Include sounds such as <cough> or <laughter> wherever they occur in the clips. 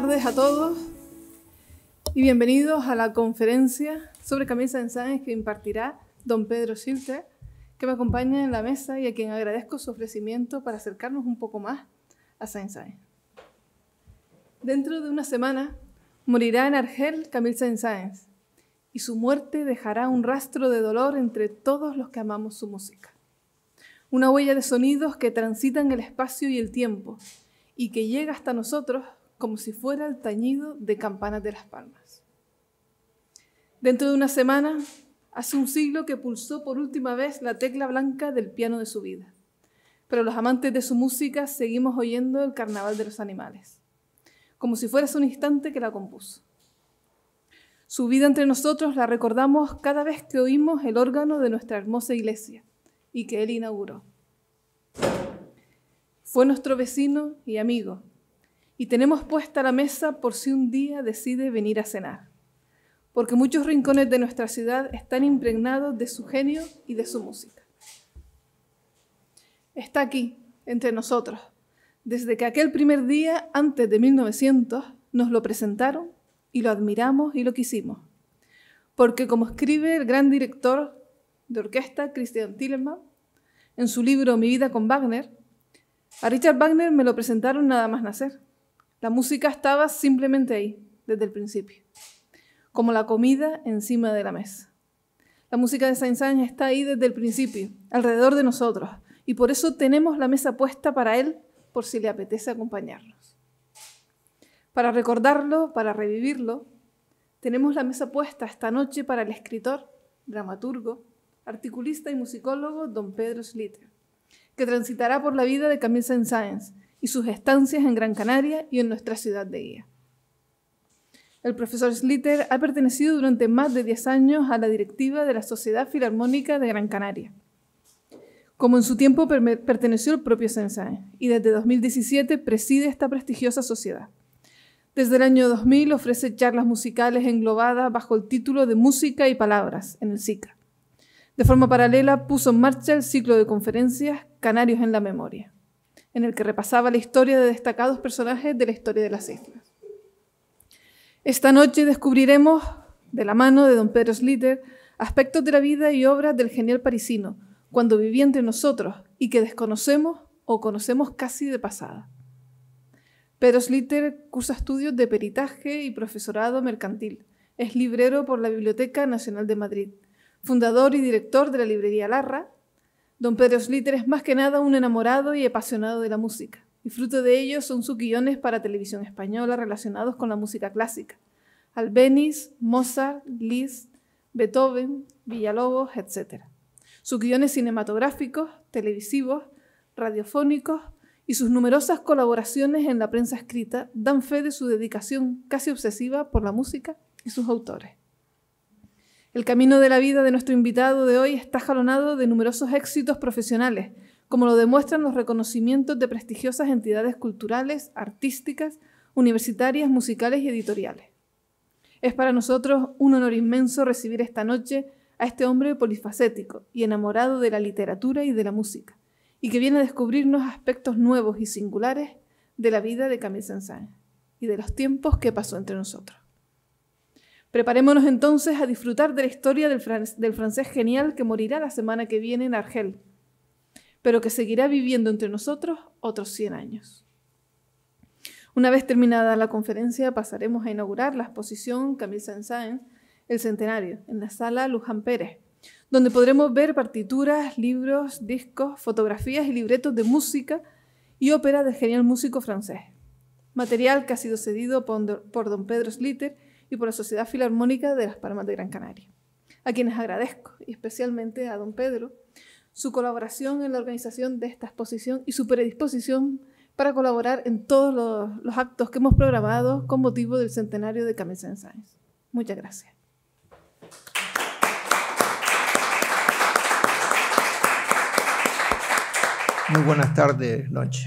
tardes a todos y bienvenidos a la conferencia sobre camisa saint que impartirá don Pedro Silte, que me acompaña en la mesa y a quien agradezco su ofrecimiento para acercarnos un poco más a Saint Dentro de una semana morirá en Argel Camille Saint-Saëns y su muerte dejará un rastro de dolor entre todos los que amamos su música. Una huella de sonidos que transitan el espacio y el tiempo y que llega hasta nosotros como si fuera el tañido de campanas de las palmas. Dentro de una semana, hace un siglo que pulsó por última vez la tecla blanca del piano de su vida, pero los amantes de su música seguimos oyendo el carnaval de los animales, como si fuera un instante que la compuso. Su vida entre nosotros la recordamos cada vez que oímos el órgano de nuestra hermosa iglesia y que él inauguró. Fue nuestro vecino y amigo, y tenemos puesta la mesa por si un día decide venir a cenar, porque muchos rincones de nuestra ciudad están impregnados de su genio y de su música. Está aquí, entre nosotros, desde que aquel primer día, antes de 1900, nos lo presentaron y lo admiramos y lo quisimos. Porque como escribe el gran director de orquesta, Christian Tilleman, en su libro Mi vida con Wagner, a Richard Wagner me lo presentaron nada más nacer. La música estaba simplemente ahí, desde el principio, como la comida encima de la mesa. La música de Saint-Saëns está ahí desde el principio, alrededor de nosotros, y por eso tenemos la mesa puesta para él, por si le apetece acompañarnos. Para recordarlo, para revivirlo, tenemos la mesa puesta esta noche para el escritor, dramaturgo, articulista y musicólogo don Pedro Sliter, que transitará por la vida de Camille Saint-Saëns y sus estancias en Gran Canaria y en nuestra ciudad de guía. El profesor Slitter ha pertenecido durante más de 10 años a la directiva de la Sociedad Filarmónica de Gran Canaria, como en su tiempo perteneció el propio Sensei, y desde 2017 preside esta prestigiosa sociedad. Desde el año 2000 ofrece charlas musicales englobadas bajo el título de Música y Palabras en el SICA. De forma paralela puso en marcha el ciclo de conferencias Canarios en la Memoria en el que repasaba la historia de destacados personajes de la historia de las islas. Esta noche descubriremos, de la mano de don Pedro Slitter, aspectos de la vida y obra del genial parisino, cuando vivía entre nosotros y que desconocemos o conocemos casi de pasada. Pedro Slitter cursa estudios de peritaje y profesorado mercantil. Es librero por la Biblioteca Nacional de Madrid, fundador y director de la librería Larra Don Pedro Schlitter es más que nada un enamorado y apasionado de la música, y fruto de ello son sus guiones para televisión española relacionados con la música clásica. Albeniz, Mozart, Liszt, Beethoven, Villalobos, etc. Sus guiones cinematográficos, televisivos, radiofónicos y sus numerosas colaboraciones en la prensa escrita dan fe de su dedicación casi obsesiva por la música y sus autores. El camino de la vida de nuestro invitado de hoy está jalonado de numerosos éxitos profesionales, como lo demuestran los reconocimientos de prestigiosas entidades culturales, artísticas, universitarias, musicales y editoriales. Es para nosotros un honor inmenso recibir esta noche a este hombre polifacético y enamorado de la literatura y de la música, y que viene a descubrirnos aspectos nuevos y singulares de la vida de Camille saint y de los tiempos que pasó entre nosotros. Preparémonos entonces a disfrutar de la historia del, francés genial que morirá la semana que viene en Argel, pero que seguirá viviendo entre nosotros otros 100 años. Una vez terminada la conferencia, pasaremos a inaugurar la exposición Camille Saint-Saëns, El Centenario, en la sala Luján Pérez, donde podremos ver partituras, libros, discos, fotografías y libretos de música y ópera del genial músico francés. Material que ha sido cedido por don Pedro Schlitter y por la Sociedad Filarmónica de las Palmas de Gran Canaria, a quienes agradezco, y especialmente a don Pedro, su colaboración en la organización de esta exposición y su predisposición para colaborar en todos los, actos que hemos programado con motivo del centenario de Camisen Muchas gracias. Muy buenas tardes, noche.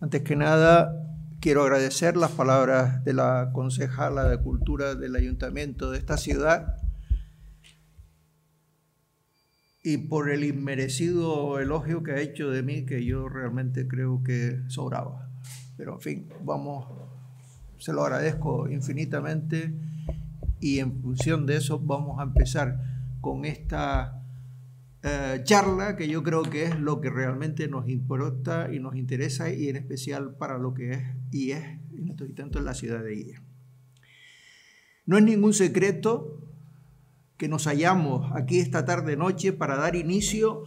Antes que nada, Quiero agradecer las palabras de la concejala de Cultura del Ayuntamiento de esta ciudad y por el inmerecido elogio que ha hecho de mí, que yo realmente creo que sobraba. Pero en fin, vamos, se lo agradezco infinitamente y en función de eso vamos a empezar con esta eh, charla que yo creo que es lo que realmente nos importa y nos interesa y en especial para lo que es y es, en estos en la ciudad de Guía. No es ningún secreto que nos hallamos aquí esta tarde-noche para dar inicio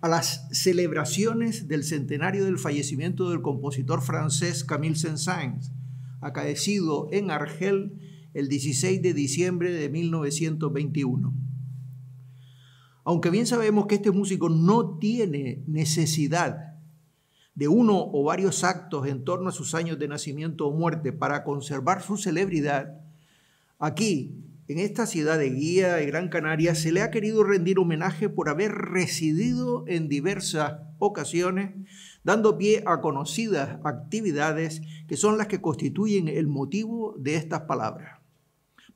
a las celebraciones del centenario del fallecimiento del compositor francés Camille Saint-Saëns, acaecido en Argel el 16 de diciembre de 1921. Aunque bien sabemos que este músico no tiene necesidad de uno o varios actos en torno a sus años de nacimiento o muerte para conservar su celebridad, aquí, en esta ciudad de Guía de Gran Canaria, se le ha querido rendir homenaje por haber residido en diversas ocasiones, dando pie a conocidas actividades que son las que constituyen el motivo de estas palabras.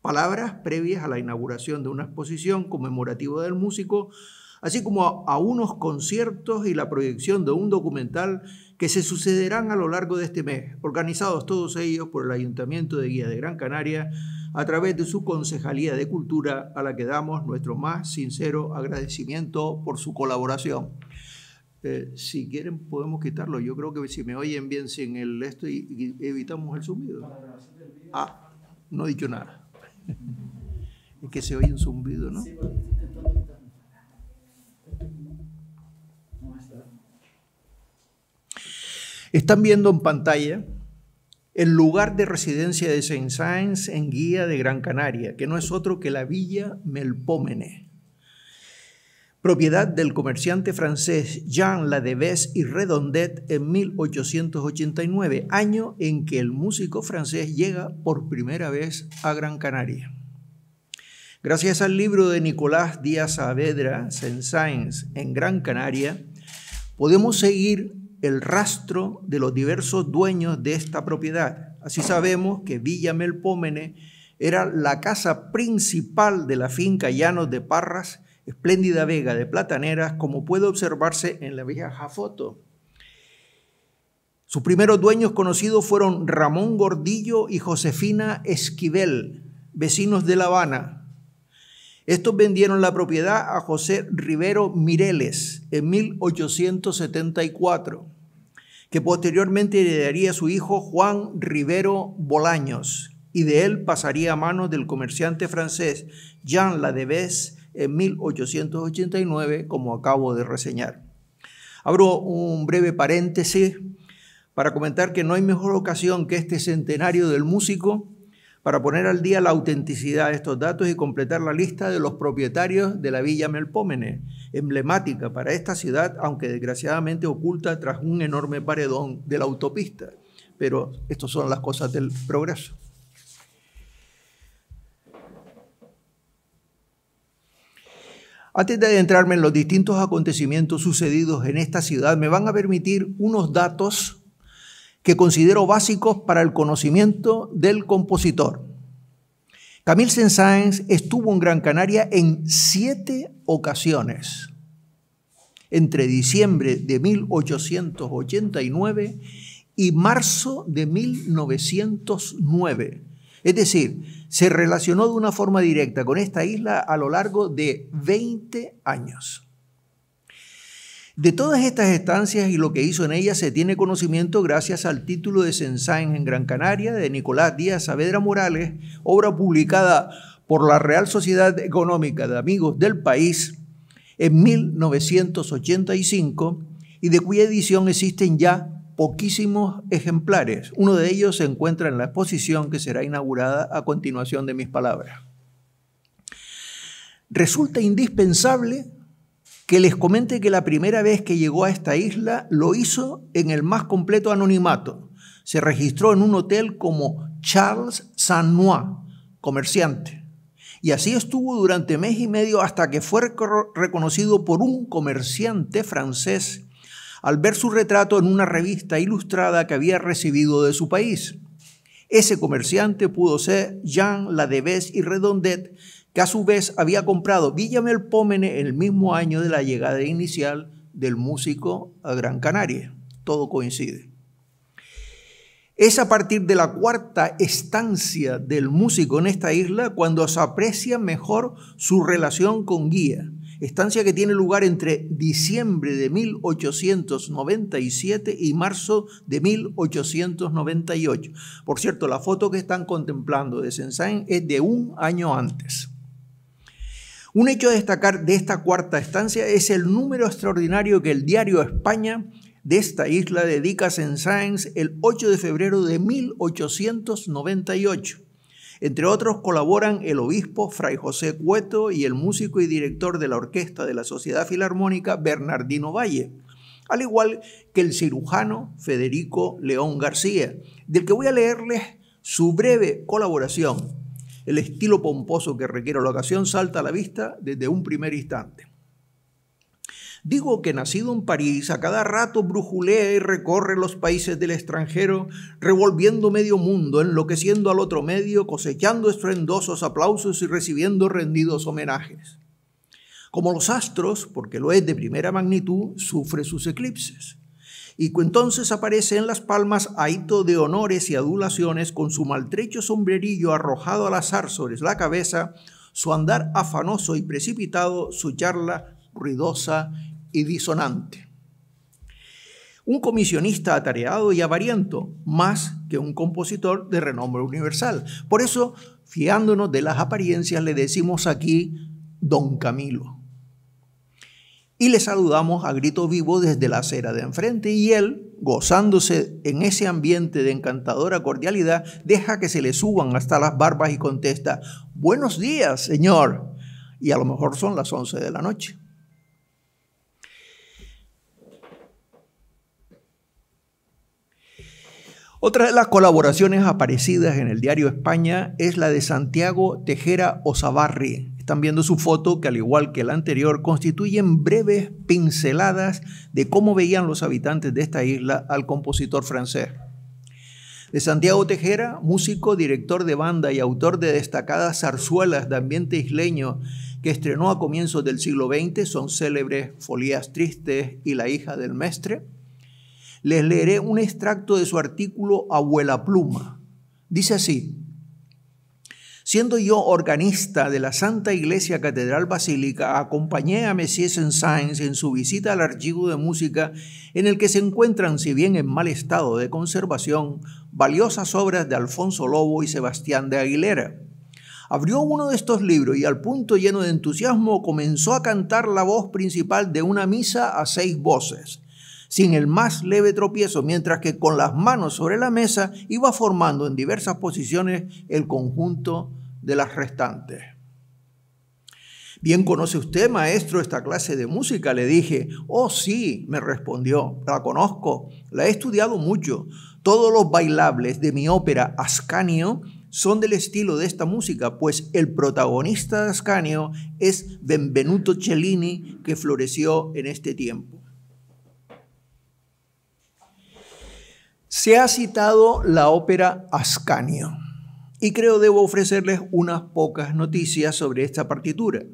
Palabras previas a la inauguración de una exposición conmemorativa del músico así como a, unos conciertos y la proyección de un documental que se sucederán a lo largo de este mes, organizados todos ellos por el Ayuntamiento de Guía de Gran Canaria a través de su Concejalía de Cultura, a la que damos nuestro más sincero agradecimiento por su colaboración. Eh, si quieren podemos quitarlo. Yo creo que si me oyen bien sin el esto y, evitamos el zumbido. Ah, no he dicho nada. <laughs> es que se oye un zumbido, ¿no? Están viendo en pantalla el lugar de residencia de Saint Saëns en Guía de Gran Canaria, que no es otro que la Villa Melpomene, propiedad del comerciante francés Jean Ladevés y Redondet en 1889, año en que el músico francés llega por primera vez a Gran Canaria. Gracias al libro de Nicolás Díaz Saavedra, Saint Saëns en Gran Canaria, podemos seguir el rastro de los diversos dueños de esta propiedad. Así sabemos que Villa Melpómene era la casa principal de la finca Llanos de Parras, espléndida vega de plataneras, como puede observarse en la vieja foto. Sus primeros dueños conocidos fueron Ramón Gordillo y Josefina Esquivel, vecinos de La Habana, estos vendieron la propiedad a José Rivero Mireles en 1874, que posteriormente heredaría su hijo Juan Rivero Bolaños, y de él pasaría a manos del comerciante francés Jean Ladevez en 1889, como acabo de reseñar. Abro un breve paréntesis para comentar que no hay mejor ocasión que este centenario del músico para poner al día la autenticidad de estos datos y completar la lista de los propietarios de la Villa Melpómene, emblemática para esta ciudad, aunque desgraciadamente oculta tras un enorme paredón de la autopista. Pero estas son las cosas del progreso. Antes de adentrarme en los distintos acontecimientos sucedidos en esta ciudad, me van a permitir unos datos que considero básicos para el conocimiento del compositor. Camille Saint-Saëns estuvo en Gran Canaria en siete ocasiones, entre diciembre de 1889 y marzo de 1909. Es decir, se relacionó de una forma directa con esta isla a lo largo de 20 años. De todas estas estancias y lo que hizo en ellas se tiene conocimiento gracias al título de Censain en Gran Canaria de Nicolás Díaz Saavedra Morales, obra publicada por la Real Sociedad Económica de Amigos del País en 1985 y de cuya edición existen ya poquísimos ejemplares. Uno de ellos se encuentra en la exposición que será inaugurada a continuación de mis palabras. Resulta indispensable que les comente que la primera vez que llegó a esta isla lo hizo en el más completo anonimato. Se registró en un hotel como Charles Sanois, comerciante. Y así estuvo durante mes y medio hasta que fue reconocido por un comerciante francés al ver su retrato en una revista ilustrada que había recibido de su país. Ese comerciante pudo ser Jean Ladevés y Redondet, que a su vez había comprado Villa en el mismo año de la llegada inicial del músico a Gran Canaria. Todo coincide. Es a partir de la cuarta estancia del músico en esta isla cuando se aprecia mejor su relación con Guía, estancia que tiene lugar entre diciembre de 1897 y marzo de 1898. Por cierto, la foto que están contemplando de Sensain es de un año antes. Un hecho a destacar de esta cuarta estancia es el número extraordinario que el diario España de esta isla dedica a saint el 8 de febrero de 1898. Entre otros colaboran el obispo Fray José Cueto y el músico y director de la orquesta de la Sociedad Filarmónica Bernardino Valle, al igual que el cirujano Federico León García, del que voy a leerles su breve colaboración el estilo pomposo que requiere la ocasión salta a la vista desde un primer instante. Digo que nacido en París, a cada rato brujulea y recorre los países del extranjero, revolviendo medio mundo, enloqueciendo al otro medio, cosechando estruendosos aplausos y recibiendo rendidos homenajes. Como los astros, porque lo es de primera magnitud, sufre sus eclipses y entonces aparece en Las Palmas aito de honores y adulaciones con su maltrecho sombrerillo arrojado al azar sobre la cabeza, su andar afanoso y precipitado, su charla ruidosa y disonante. Un comisionista atareado y avariento, más que un compositor de renombre universal. Por eso, fiándonos de las apariencias, le decimos aquí Don Camilo y le saludamos a grito vivo desde la acera de enfrente y él, gozándose en ese ambiente de encantadora cordialidad, deja que se le suban hasta las barbas y contesta, buenos días, señor. Y a lo mejor son las 11 de la noche. Otra de las colaboraciones aparecidas en el diario España es la de Santiago Tejera Ozabarri, están viendo su foto que al igual que la anterior constituyen breves pinceladas de cómo veían los habitantes de esta isla al compositor francés. De Santiago Tejera, músico, director de banda y autor de destacadas zarzuelas de ambiente isleño que estrenó a comienzos del siglo XX, son célebres Folías Tristes y La hija del Mestre, les leeré un extracto de su artículo Abuela Pluma. Dice así, Siendo yo organista de la Santa Iglesia Catedral Basílica, acompañé a Messier Sainz en su visita al archivo de música en el que se encuentran, si bien en mal estado de conservación, valiosas obras de Alfonso Lobo y Sebastián de Aguilera. Abrió uno de estos libros y al punto lleno de entusiasmo comenzó a cantar la voz principal de una misa a seis voces sin el más leve tropiezo, mientras que con las manos sobre la mesa iba formando en diversas posiciones el conjunto de las restantes. Bien conoce usted, maestro, esta clase de música, le dije. Oh, sí, me respondió, la conozco, la he estudiado mucho. Todos los bailables de mi ópera Ascanio son del estilo de esta música, pues el protagonista de Ascanio es Benvenuto Cellini, que floreció en este tiempo. Se ha citado la ópera Ascanio y creo debo ofrecerles unas pocas noticias sobre esta partitura.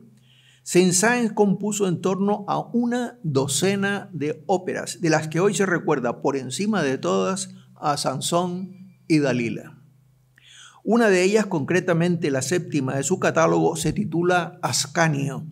saint compuso en torno a una docena de óperas, de las que hoy se recuerda por encima de todas a Sansón y Dalila. Una de ellas, concretamente la séptima de su catálogo, se titula Ascanio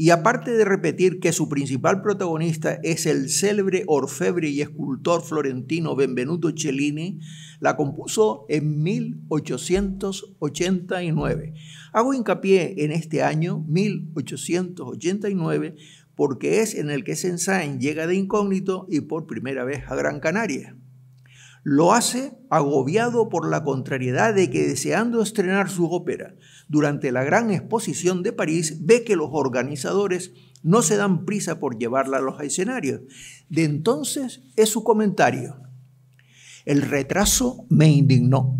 y aparte de repetir que su principal protagonista es el célebre orfebre y escultor florentino Benvenuto Cellini, la compuso en 1889. Hago hincapié en este año, 1889, porque es en el que saint llega de incógnito y por primera vez a Gran Canaria. Lo hace agobiado por la contrariedad de que deseando estrenar su ópera durante la gran exposición de París, ve que los organizadores no se dan prisa por llevarla a los escenarios. De entonces es su comentario. El retraso me indignó.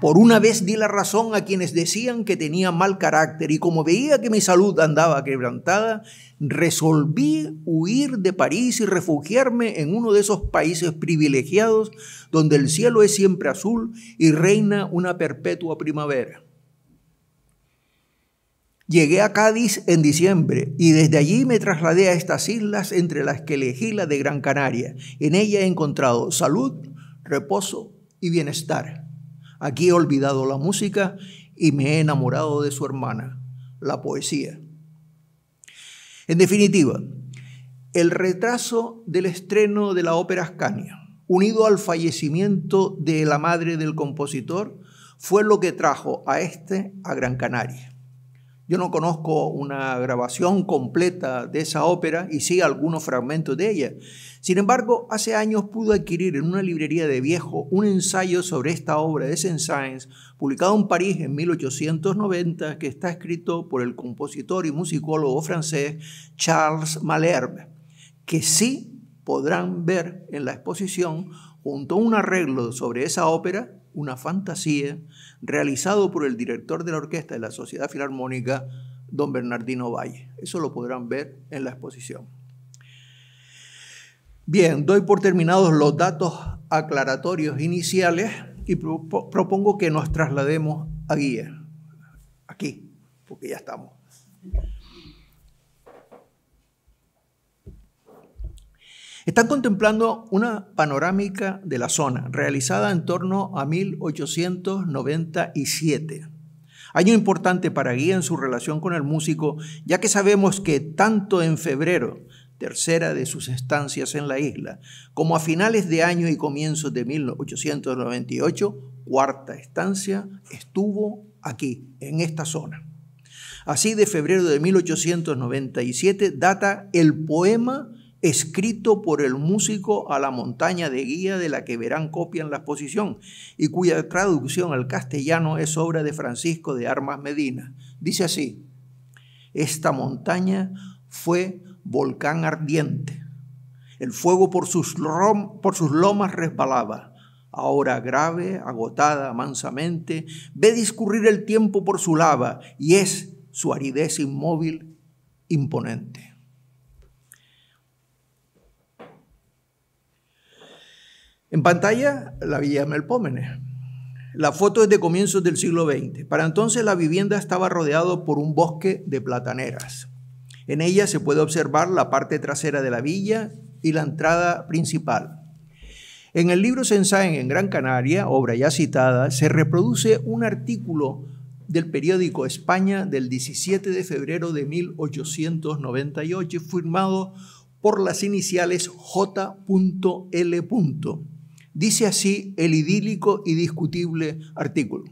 Por una vez di la razón a quienes decían que tenía mal carácter y como veía que mi salud andaba quebrantada, resolví huir de París y refugiarme en uno de esos países privilegiados donde el cielo es siempre azul y reina una perpetua primavera. Llegué a Cádiz en diciembre y desde allí me trasladé a estas islas entre las que elegí la de Gran Canaria. En ella he encontrado salud, reposo y bienestar. Aquí he olvidado la música y me he enamorado de su hermana, la poesía. En definitiva, el retraso del estreno de la ópera Ascania, unido al fallecimiento de la madre del compositor, fue lo que trajo a este a Gran Canaria. Yo no conozco una grabación completa de esa ópera y sí algunos fragmentos de ella, sin embargo, hace años pudo adquirir en una librería de viejo un ensayo sobre esta obra de Saint-Saëns, publicado en París en 1890, que está escrito por el compositor y musicólogo francés Charles Malherbe, que sí podrán ver en la exposición, junto a un arreglo sobre esa ópera, una fantasía, realizado por el director de la orquesta de la Sociedad Filarmónica, don Bernardino Valle. Eso lo podrán ver en la exposición. Bien, doy por terminados los datos aclaratorios iniciales y propongo que nos traslademos a guía, aquí, porque ya estamos. Están contemplando una panorámica de la zona, realizada en torno a 1897. Año importante para Guía en su relación con el músico, ya que sabemos que tanto en febrero tercera de sus estancias en la isla, como a finales de año y comienzos de 1898, cuarta estancia, estuvo aquí, en esta zona. Así de febrero de 1897 data el poema escrito por el músico a la montaña de guía de la que verán copia en la exposición y cuya traducción al castellano es obra de Francisco de Armas Medina. Dice así, esta montaña fue volcán ardiente. El fuego por sus, lomas resbalaba. Ahora grave, agotada, mansamente, ve discurrir el tiempo por su lava y es su aridez inmóvil imponente. En pantalla, la Villa Melpómenes. La foto es de comienzos del siglo XX. Para entonces la vivienda estaba rodeada por un bosque de plataneras. En ella se puede observar la parte trasera de la villa y la entrada principal. En el libro Sensaen en Gran Canaria, obra ya citada, se reproduce un artículo del periódico España del 17 de febrero de 1898, firmado por las iniciales J.L. Dice así el idílico y discutible artículo.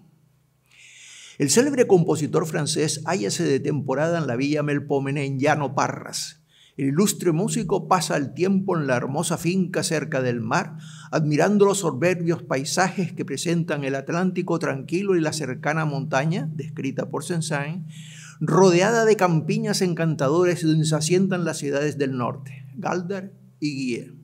El célebre compositor francés hállase de temporada en la villa Melpomene en Llano Parras. El ilustre músico pasa el tiempo en la hermosa finca cerca del mar, admirando los soberbios paisajes que presentan el Atlántico tranquilo y la cercana montaña, descrita por saint rodeada de campiñas encantadoras donde se asientan las ciudades del norte, Galdar y Guillermo.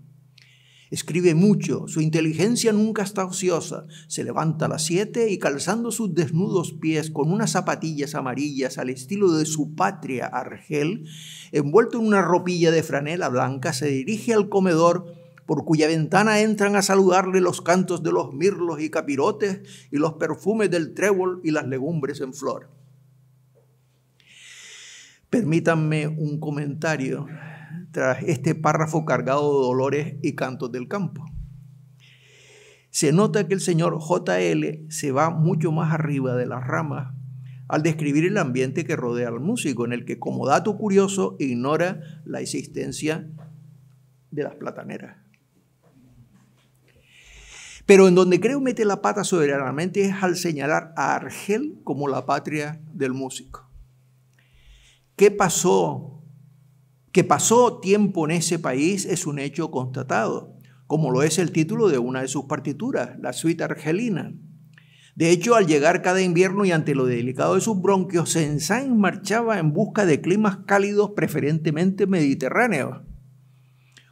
Escribe mucho, su inteligencia nunca está ociosa. Se levanta a las siete y calzando sus desnudos pies con unas zapatillas amarillas al estilo de su patria Argel, envuelto en una ropilla de franela blanca, se dirige al comedor por cuya ventana entran a saludarle los cantos de los mirlos y capirotes y los perfumes del trébol y las legumbres en flor. Permítanme un comentario tras este párrafo cargado de dolores y cantos del campo. Se nota que el señor JL se va mucho más arriba de las ramas al describir el ambiente que rodea al músico, en el que como dato curioso ignora la existencia de las plataneras. Pero en donde creo mete la pata soberanamente es al señalar a Argel como la patria del músico. ¿Qué pasó que pasó tiempo en ese país es un hecho constatado, como lo es el título de una de sus partituras, la suite argelina. De hecho, al llegar cada invierno y ante lo delicado de sus bronquios, saint marchaba en busca de climas cálidos, preferentemente mediterráneos.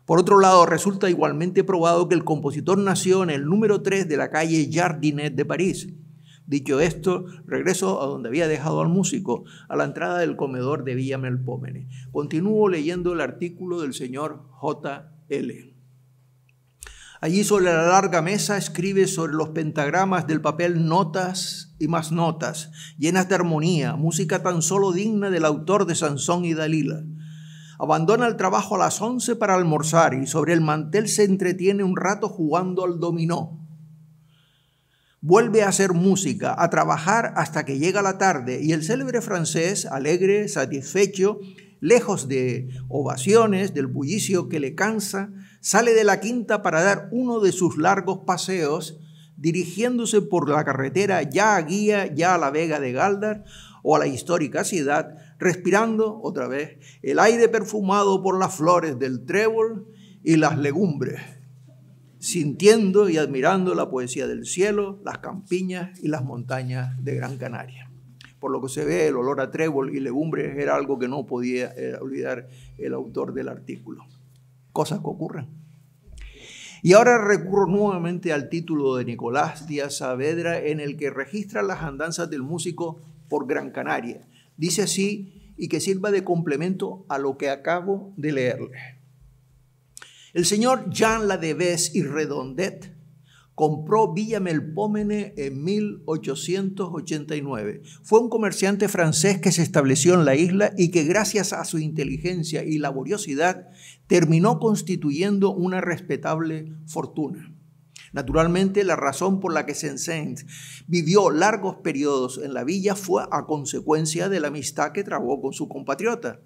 Por otro lado, resulta igualmente probado que el compositor nació en el número 3 de la calle Jardinet de París, Dicho esto, regreso a donde había dejado al músico, a la entrada del comedor de Villa Melpómenes. Continúo leyendo el artículo del señor J. L. Allí sobre la larga mesa escribe sobre los pentagramas del papel notas y más notas, llenas de armonía, música tan solo digna del autor de Sansón y Dalila. Abandona el trabajo a las 11 para almorzar y sobre el mantel se entretiene un rato jugando al dominó. Vuelve a hacer música, a trabajar hasta que llega la tarde y el célebre francés, alegre, satisfecho, lejos de ovaciones, del bullicio que le cansa, sale de la quinta para dar uno de sus largos paseos, dirigiéndose por la carretera ya a Guía, ya a la Vega de Galdar o a la histórica ciudad, respirando otra vez el aire perfumado por las flores del trébol y las legumbres sintiendo y admirando la poesía del cielo, las campiñas y las montañas de Gran Canaria. Por lo que se ve, el olor a trébol y legumbres era algo que no podía eh, olvidar el autor del artículo. Cosas que ocurren. Y ahora recurro nuevamente al título de Nicolás Díaz Saavedra, en el que registra las andanzas del músico por Gran Canaria. Dice así, y que sirva de complemento a lo que acabo de leerle. El señor Jean Ladevés y Redondet compró Villa Melpomene en 1889. Fue un comerciante francés que se estableció en la isla y que gracias a su inteligencia y laboriosidad terminó constituyendo una respetable fortuna. Naturalmente, la razón por la que saint vivió largos periodos en la villa fue a consecuencia de la amistad que trabó con su compatriota.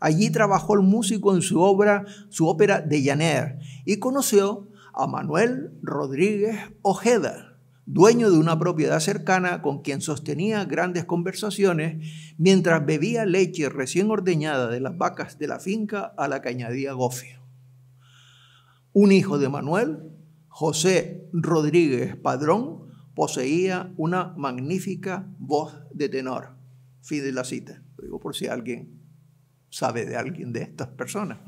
Allí trabajó el músico en su obra, su ópera de Llaner, y conoció a Manuel Rodríguez Ojeda, dueño de una propiedad cercana con quien sostenía grandes conversaciones mientras bebía leche recién ordeñada de las vacas de la finca a la que añadía gofio. Un hijo de Manuel, José Rodríguez Padrón, poseía una magnífica voz de tenor. Fide la cita. digo por si alguien sabe de alguien de estas personas.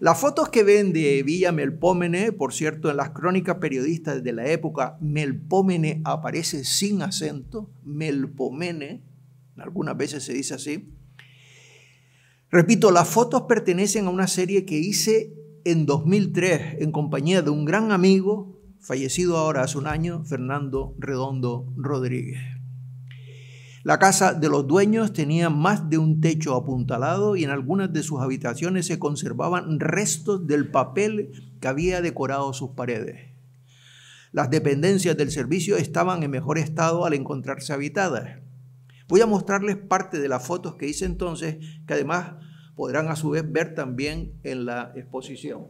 Las fotos que ven de Villa Melpómene, por cierto, en las crónicas periodistas de la época, Melpómene aparece sin acento, Melpomene, algunas veces se dice así. Repito, las fotos pertenecen a una serie que hice en 2003 en compañía de un gran amigo, fallecido ahora hace un año, Fernando Redondo Rodríguez. La casa de los dueños tenía más de un techo apuntalado y en algunas de sus habitaciones se conservaban restos del papel que había decorado sus paredes. Las dependencias del servicio estaban en mejor estado al encontrarse habitadas. Voy a mostrarles parte de las fotos que hice entonces, que además podrán a su vez ver también en la exposición.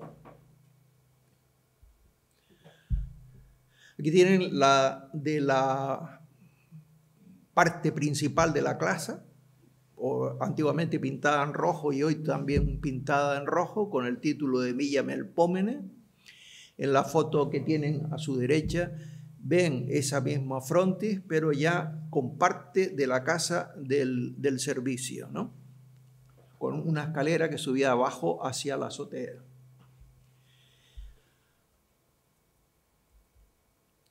Aquí tienen la de la parte principal de la casa, antiguamente pintada en rojo y hoy también pintada en rojo, con el título de Villa Melpómenes, En la foto que tienen a su derecha ven esa misma frontis, pero ya con parte de la casa del, del servicio, ¿no? con una escalera que subía abajo hacia la azotea.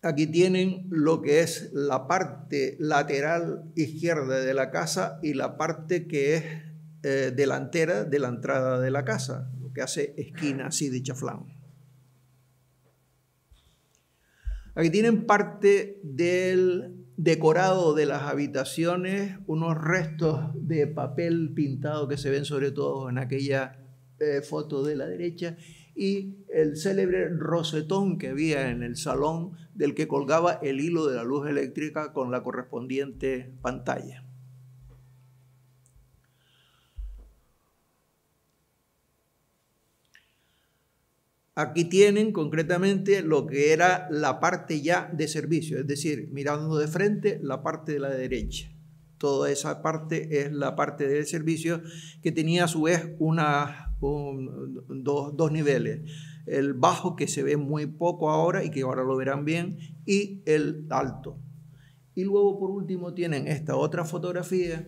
Aquí tienen lo que es la parte lateral izquierda de la casa y la parte que es eh, delantera de la entrada de la casa, lo que hace esquina así de chaflán. Aquí tienen parte del decorado de las habitaciones, unos restos de papel pintado que se ven sobre todo en aquella eh, foto de la derecha y el célebre rosetón que había en el salón del que colgaba el hilo de la luz eléctrica con la correspondiente pantalla. Aquí tienen concretamente lo que era la parte ya de servicio, es decir, mirando de frente la parte de la derecha. Toda esa parte es la parte del servicio que tenía a su vez una dos, niveles. El bajo que se ve muy poco ahora y que ahora lo verán bien y el alto. Y luego por último tienen esta otra fotografía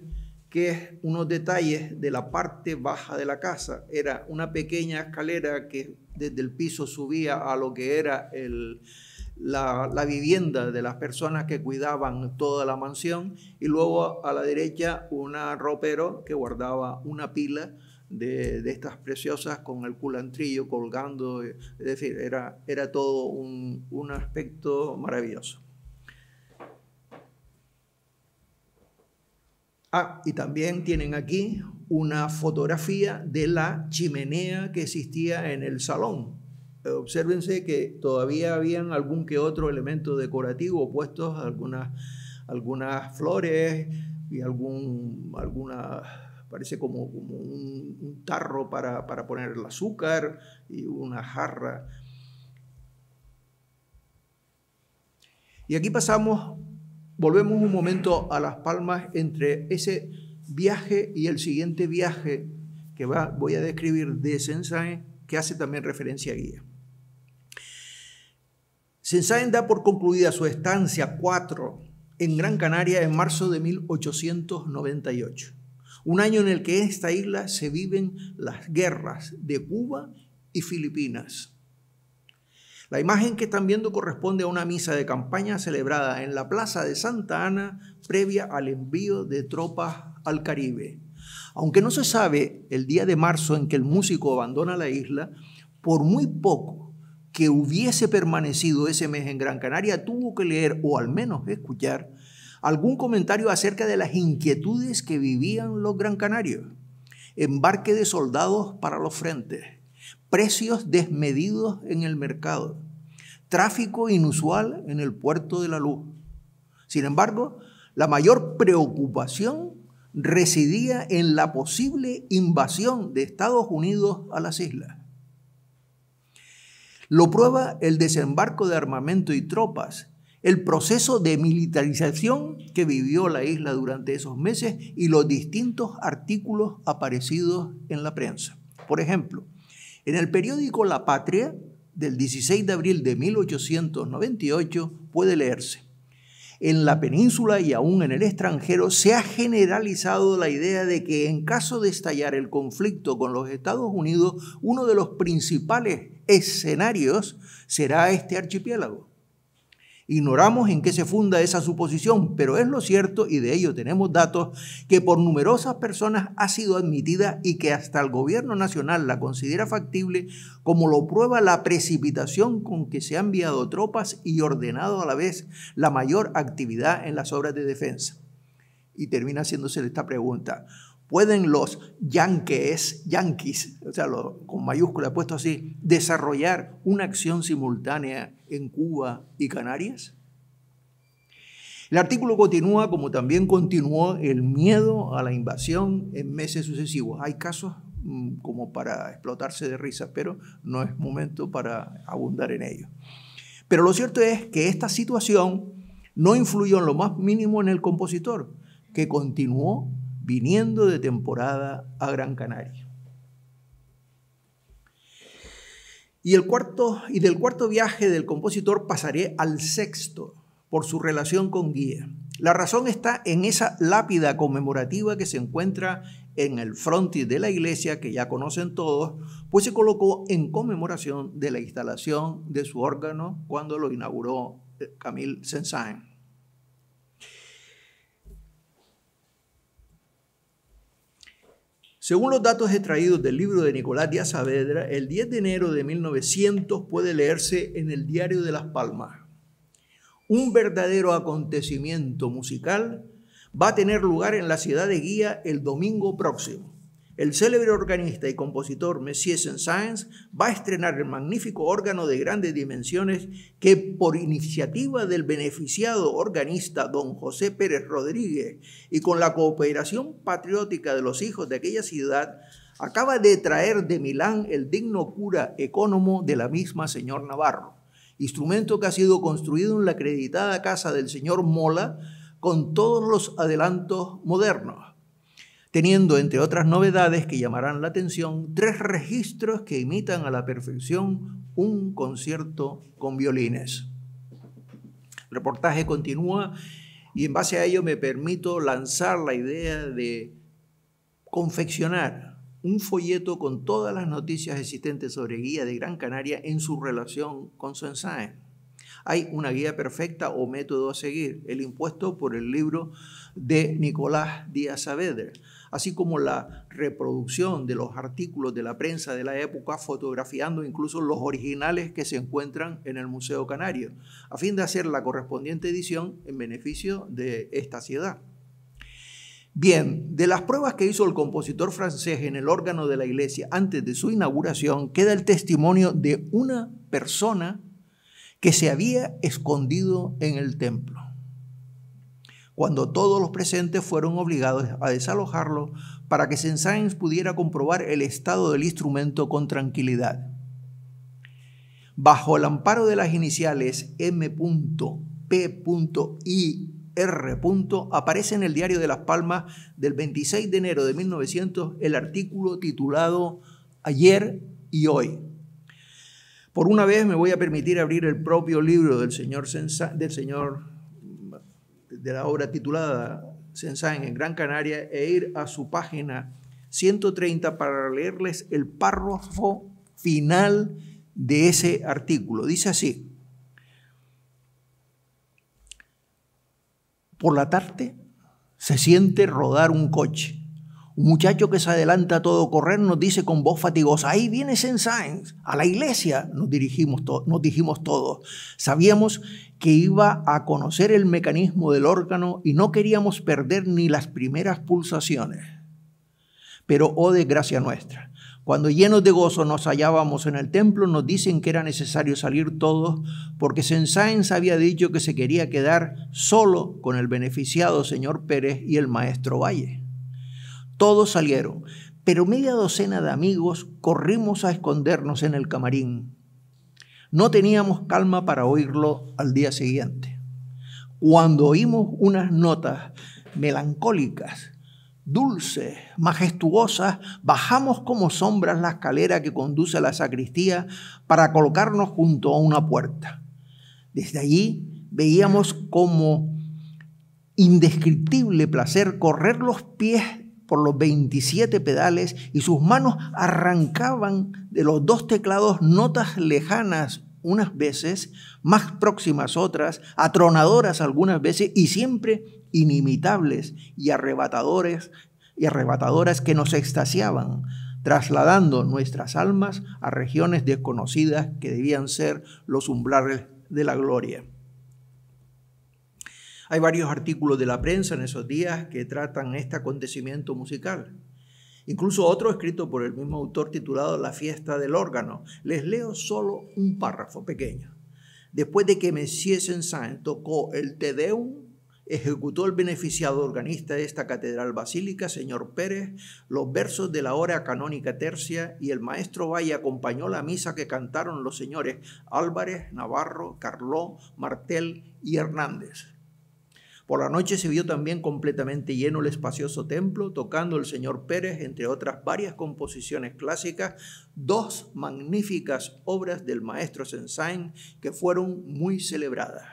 que es unos detalles de la parte baja de la casa. Era una pequeña escalera que desde el piso subía a lo que era la, la, vivienda de las personas que cuidaban toda la mansión y luego a la derecha una ropero que guardaba una pila de, estas preciosas con el culantrillo colgando, eh, es decir, era, era todo un, aspecto maravilloso. Ah, y también tienen aquí una fotografía de la chimenea que existía en el salón. Eh, obsérvense que todavía habían algún que otro elemento decorativo puestos, algunas, algunas flores y algún, algunas parece como, un, tarro para, poner el azúcar y una jarra. Y aquí pasamos, volvemos un momento a Las Palmas entre ese viaje y el siguiente viaje que va, voy a describir de Sensae, que hace también referencia a Guía. Sensae da por concluida su estancia 4 en Gran Canaria en marzo de 1898. Un año en el que en esta isla se viven las guerras de Cuba y Filipinas. La imagen que están viendo corresponde a una misa de campaña celebrada en la plaza de Santa Ana previa al envío de tropas al Caribe. Aunque no se sabe el día de marzo en que el músico abandona la isla, por muy poco que hubiese permanecido ese mes en Gran Canaria, tuvo que leer o al menos escuchar algún comentario acerca de las inquietudes que vivían los Gran Canarios. Embarque de soldados para los frentes, precios desmedidos en el mercado, tráfico inusual en el puerto de la luz. Sin embargo, la mayor preocupación residía en la posible invasión de Estados Unidos a las islas. Lo prueba el desembarco de armamento y tropas el proceso de militarización que vivió la isla durante esos meses y los distintos artículos aparecidos en la prensa. Por ejemplo, en el periódico La Patria del 16 de abril de 1898 puede leerse, en la península y aún en el extranjero se ha generalizado la idea de que en caso de estallar el conflicto con los Estados Unidos, uno de los principales escenarios será este archipiélago. Ignoramos en qué se funda esa suposición, pero es lo cierto y de ello tenemos datos que por numerosas personas ha sido admitida y que hasta el gobierno nacional la considera factible, como lo prueba la precipitación con que se han enviado tropas y ordenado a la vez la mayor actividad en las obras de defensa. Y termina haciéndose esta pregunta. ¿Pueden los yankees, yanquis, o sea, con mayúscula puesto así, desarrollar una acción simultánea en Cuba y Canarias? El artículo continúa como también continuó el miedo a la invasión en meses sucesivos. Hay casos mm, como para explotarse de risa, pero no es momento para abundar en ello. Pero lo cierto es que esta situación no influyó en lo más mínimo en el compositor, que continuó viniendo de temporada a Gran Canaria. Y, el cuarto, y del cuarto viaje del compositor pasaré al sexto por su relación con Guía. La razón está en esa lápida conmemorativa que se encuentra en el frontis de la iglesia, que ya conocen todos, pues se colocó en conmemoración de la instalación de su órgano cuando lo inauguró eh, Camille Saint-Saëns. Según los datos extraídos del libro de Nicolás Díaz Saavedra, el 10 de enero de 1900 puede leerse en el Diario de Las Palmas. Un verdadero acontecimiento musical va a tener lugar en la ciudad de Guía el domingo próximo. El célebre organista y compositor Messier saint va a estrenar el magnífico órgano de grandes dimensiones que, por iniciativa del beneficiado organista don José Pérez Rodríguez y con la cooperación patriótica de los hijos de aquella ciudad, acaba de traer de Milán el digno cura ecónomo de la misma señor Navarro, instrumento que ha sido construido en la acreditada casa del señor Mola con todos los adelantos modernos teniendo, entre otras novedades que llamarán la atención, tres registros que imitan a la perfección un concierto con violines. El reportaje continúa y en base a ello me permito lanzar la idea de confeccionar un folleto con todas las noticias existentes sobre Guía de Gran Canaria en su relación con su ensayo. Hay una guía perfecta o método a seguir, el impuesto por el libro de Nicolás Díaz Saavedra así como la reproducción de los artículos de la prensa de la época, fotografiando incluso los originales que se encuentran en el Museo Canario, a fin de hacer la correspondiente edición en beneficio de esta ciudad. Bien, de las pruebas que hizo el compositor francés en el órgano de la iglesia antes de su inauguración, queda el testimonio de una persona que se había escondido en el templo cuando todos los presentes fueron obligados a desalojarlo para que Sensáenz pudiera comprobar el estado del instrumento con tranquilidad. Bajo el amparo de las iniciales M.P.IR. aparece en el diario de Las Palmas del 26 de enero de 1900 el artículo titulado Ayer y Hoy. Por una vez me voy a permitir abrir el propio libro del señor, Sensa, del señor de la obra titulada Sensain en Gran Canaria e ir a su página 130 para leerles el párrafo final de ese artículo. Dice así, por la tarde se siente rodar un coche un muchacho que se adelanta a todo correr nos dice con voz fatigosa, ahí viene Sen a la iglesia, nos, dirigimos nos dijimos todos. Sabíamos que iba a conocer el mecanismo del órgano y no queríamos perder ni las primeras pulsaciones. Pero, oh desgracia nuestra, cuando llenos de gozo nos hallábamos en el templo, nos dicen que era necesario salir todos porque Sainz había dicho que se quería quedar solo con el beneficiado señor Pérez y el maestro Valle. Todos salieron, pero media docena de amigos corrimos a escondernos en el camarín. No teníamos calma para oírlo al día siguiente. Cuando oímos unas notas melancólicas, dulces, majestuosas, bajamos como sombras la escalera que conduce a la sacristía para colocarnos junto a una puerta. Desde allí veíamos como indescriptible placer correr los pies por los 27 pedales y sus manos arrancaban de los dos teclados notas lejanas unas veces, más próximas otras, atronadoras algunas veces y siempre inimitables y arrebatadores y arrebatadoras que nos extasiaban, trasladando nuestras almas a regiones desconocidas que debían ser los umbrales de la gloria. Hay varios artículos de la prensa en esos días que tratan este acontecimiento musical. Incluso otro escrito por el mismo autor titulado La fiesta del órgano. Les leo solo un párrafo pequeño. Después de que Messier Saint tocó el Te Deum, ejecutó el beneficiado organista de esta catedral basílica, señor Pérez, los versos de la hora canónica tercia y el maestro Valle acompañó la misa que cantaron los señores Álvarez, Navarro, Carló, Martel y Hernández. Por la noche se vio también completamente lleno el espacioso templo, tocando el señor Pérez, entre otras varias composiciones clásicas, dos magníficas obras del maestro Sensain que fueron muy celebradas.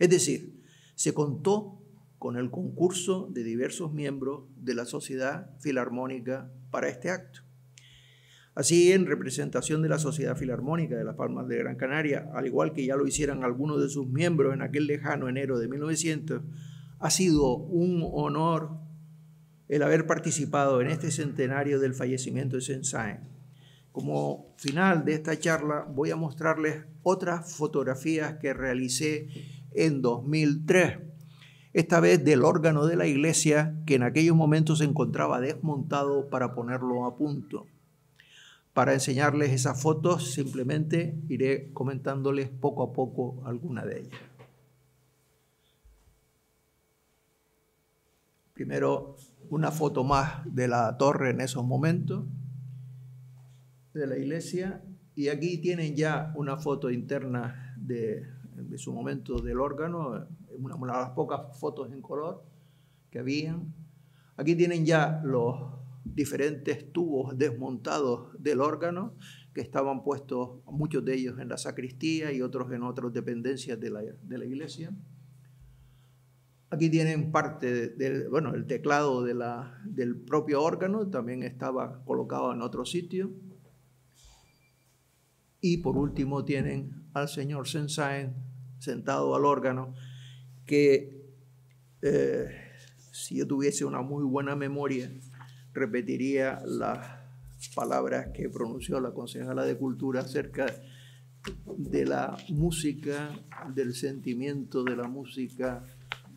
Es decir, se contó con el concurso de diversos miembros de la Sociedad Filarmónica para este acto. Así, en representación de la Sociedad Filarmónica de las Palmas de Gran Canaria, al igual que ya lo hicieran algunos de sus miembros en aquel lejano enero de 1900, ha sido un honor el haber participado en este centenario del fallecimiento de Sensain. Como final de esta charla voy a mostrarles otras fotografías que realicé en 2003, esta vez del órgano de la iglesia que en aquellos momentos se encontraba desmontado para ponerlo a punto. Para enseñarles esas fotos simplemente iré comentándoles poco a poco alguna de ellas. Primero, una foto más de la torre en esos momentos, de la iglesia, y aquí tienen ya una foto interna de, su momento del órgano, una, de las pocas fotos en color que habían. Aquí tienen ya los diferentes tubos desmontados del órgano que estaban puestos, muchos de ellos en la sacristía y otros en otras dependencias de la iglesia. Aquí tienen parte del, bueno, el teclado del propio órgano, también estaba colocado en otro sitio. Y por último tienen al señor Sensain sentado al órgano, que eh, si yo tuviese una muy buena memoria, repetiría las palabras que pronunció la concejala de Cultura acerca de la música, del sentimiento de la música,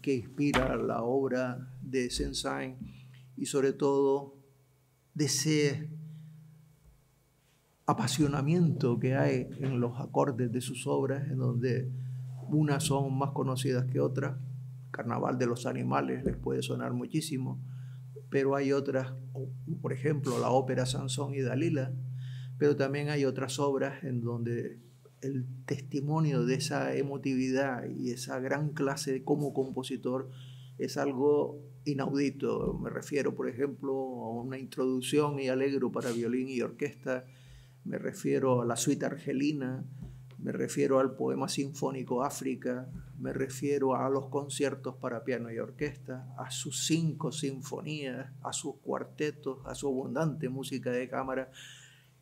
que inspira la obra de Sensai y sobre todo de ese apasionamiento que hay en los acordes de sus obras, en donde unas son más conocidas que otras. Carnaval de los Animales les puede sonar muchísimo, pero hay otras, por ejemplo, la ópera Sansón y Dalila, pero también hay otras obras en donde el testimonio de esa emotividad y esa gran clase como compositor es algo inaudito. Me refiero, por ejemplo, a una introducción y alegro para violín y orquesta, me refiero a la suite argelina, me refiero al poema sinfónico África, me refiero a los conciertos para piano y orquesta, a sus cinco sinfonías, a sus cuartetos, a su abundante música de cámara,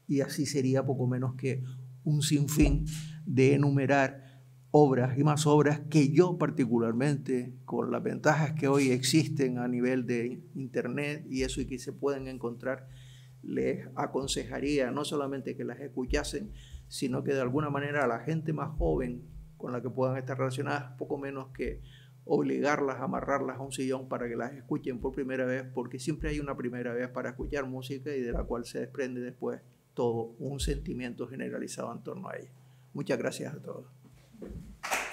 y así sería poco menos que un sinfín de enumerar obras y más obras que yo particularmente, con las ventajas que hoy existen a nivel de Internet y eso y que se pueden encontrar, les aconsejaría no solamente que las escuchasen, sino que de alguna manera a la gente más joven con la que puedan estar relacionadas, poco menos que obligarlas, a amarrarlas a un sillón para que las escuchen por primera vez, porque siempre hay una primera vez para escuchar música y de la cual se desprende después todo un sentimiento generalizado en torno a ella. Muchas gracias a todos.